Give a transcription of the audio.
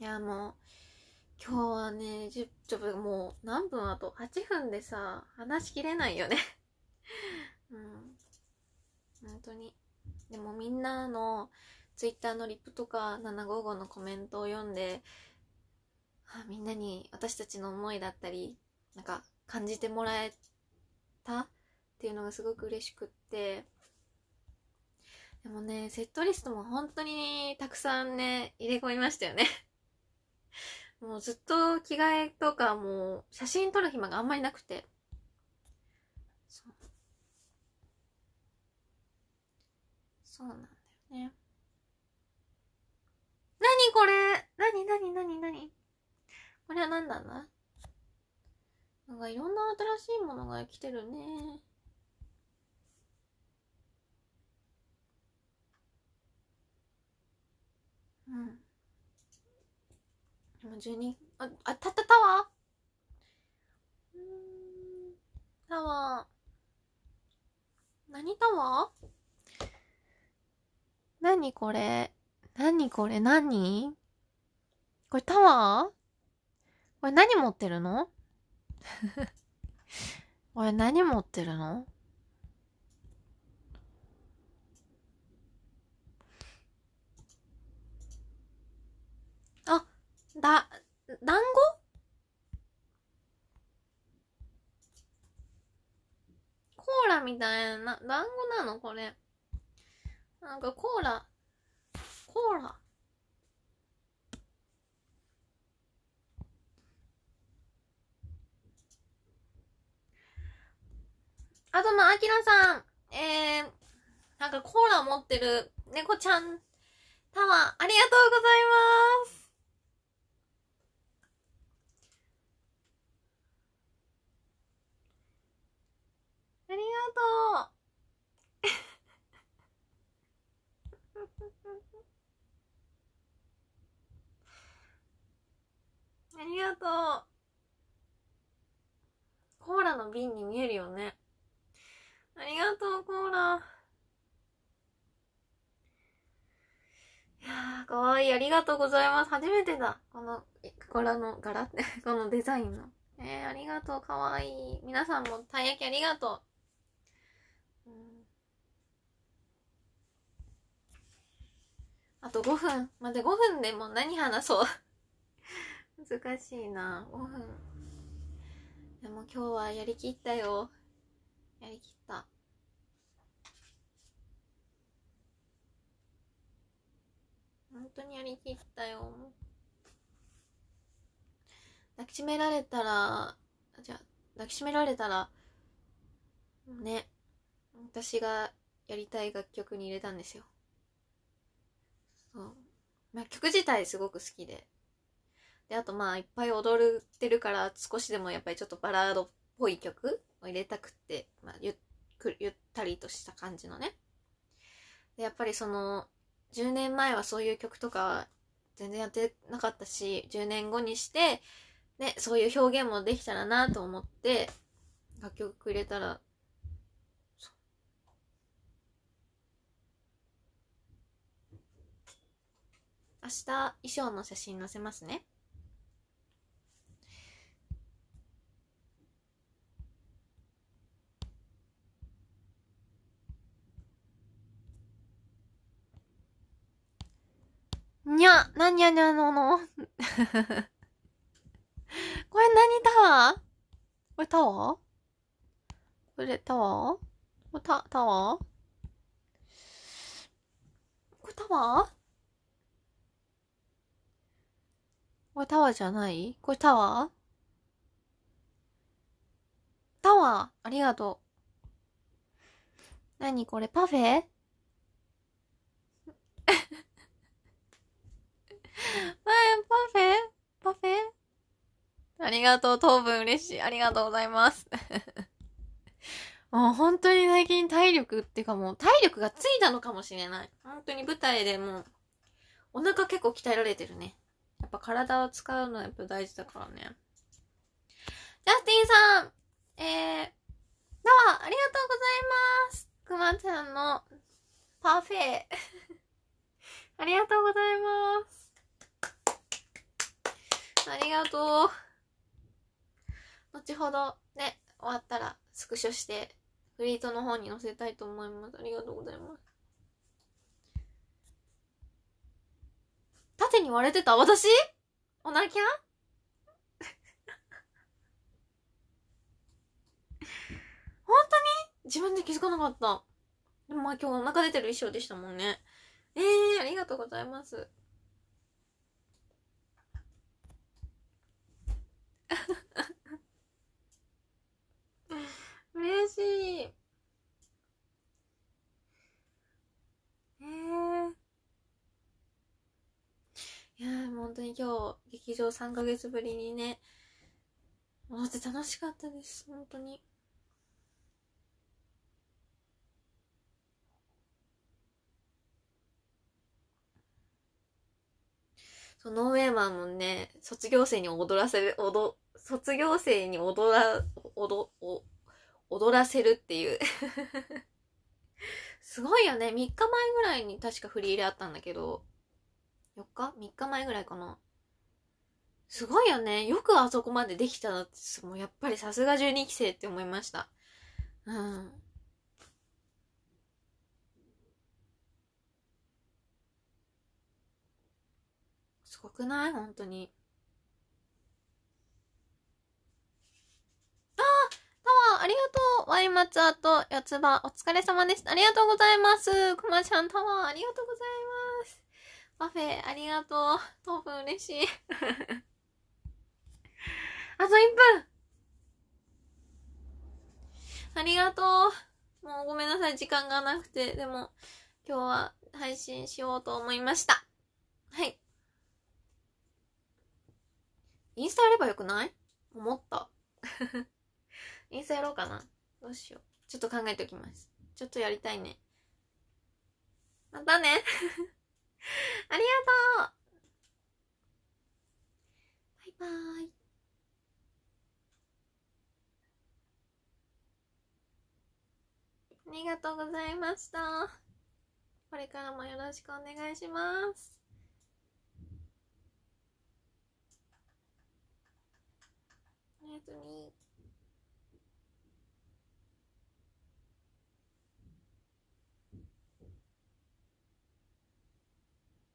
いや、もう、今日はね、ちょちょ、もう、何分あと ?8 分でさ、話しきれないよね うん。本当に。でもみんなの、ツイッターのリップとか、755のコメントを読んで、あ、みんなに私たちの思いだったり、なんか、感じてもらえたっていうのがすごく嬉しくって、でもね、セットリストも本当にたくさんね、入れ込みましたよねもうずっと着替えとかもう写真撮る暇があんまりなくて。そうなんだよね。なにこれなになになになにこれは何なんだなんかいろんな新しいものが来てるね。もう1ああたったタワーうんタワー何タワー何これ何これ何これタワーこれ何持ってるの これ何持ってるのだ、団子コーラみたいな、団子なのこれ。なんかコーラ、コーラ。あとまあ、あきらさん、えー、なんかコーラ持ってる猫ちゃんタワー、ありがとうございます。ありがとう。コーラの瓶に見えるよね。ありがとう、コーラ。いやー、かわいい。ありがとうございます。初めてだ。この、コーラの柄って、このデザインの。えー、ありがとう。かわいい。皆さんもたい焼きありがとう。うんあと5分。まだ5分でも何話そう 難しいな。5分。でも今日はやりきったよ。やりきった。本当にやりきったよ。抱きしめられたら、じゃ抱きしめられたら、ね、私がやりたい楽曲に入れたんですよ。まあ、曲自体すごく好きで。で、あとまあいっぱい踊ってるから少しでもやっぱりちょっとバラードっぽい曲を入れたくって、まあ、ゆっゆったりとした感じのね。で、やっぱりその10年前はそういう曲とか全然やってなかったし、10年後にして、ね、そういう表現もできたらなと思って楽曲入れたら明日衣装の写真載せますねにゃ、なにゃにゃのの。これ何タワーこれタワーこれタワーこれタタワーこれタワーこれタワーじゃないこれタワータワーありがとう。なにこれパフェ 前パフェパフェありがとう、糖分嬉しい。ありがとうございます。もう本当に最近体力っていうかもう体力がついたのかもしれない。本当に舞台でもうお腹結構鍛えられてるね。やっぱ体を使うのはやっぱ大事だからね。ジャスティンさんえー、どうもありがとうございますくまちゃんのパフェ ありがとうございますありがとう。後ほどね、終わったらスクショして、フリートの方に載せたいと思います。ありがとうございます。縦に割れてた私おなきゃ 本当に自分で気づかなかった。でもまあ今日お腹出てる衣装でしたもんね。ええー、ありがとうございます。劇場3ヶ月ぶりにね、戻って楽しかったです、本当に。そのウェーマンもね、卒業生に踊らせる、踊、卒業生に踊ら、踊、を。踊らせるっていう すごいよね。3日前ぐらいに確かフリーレあったんだけど、4日 ?3 日前ぐらいかな。すごいよね。よくあそこまでできたなって、もうやっぱりさすが12期生って思いました。うん。すごくない本当に。ああ、タワー、ありがとう。ワイマツアと四つ葉、お疲れ様でした。ありがとうございます。くまちゃん、タワー、ありがとうございます。パフェ、ありがとう。糖分嬉しい。あと1分ありがとう。もうごめんなさい、時間がなくて。でも、今日は配信しようと思いました。はい。インスタやればよくない思った。インスタやろうかな。どうしよう。ちょっと考えておきます。ちょっとやりたいね。またね ありがとうありがとうございました。これからもよろしくお願いします。おやすみ。